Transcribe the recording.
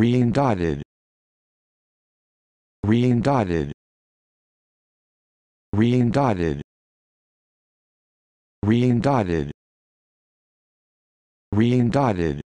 dotted. reindicted dotted. reindicted dotted.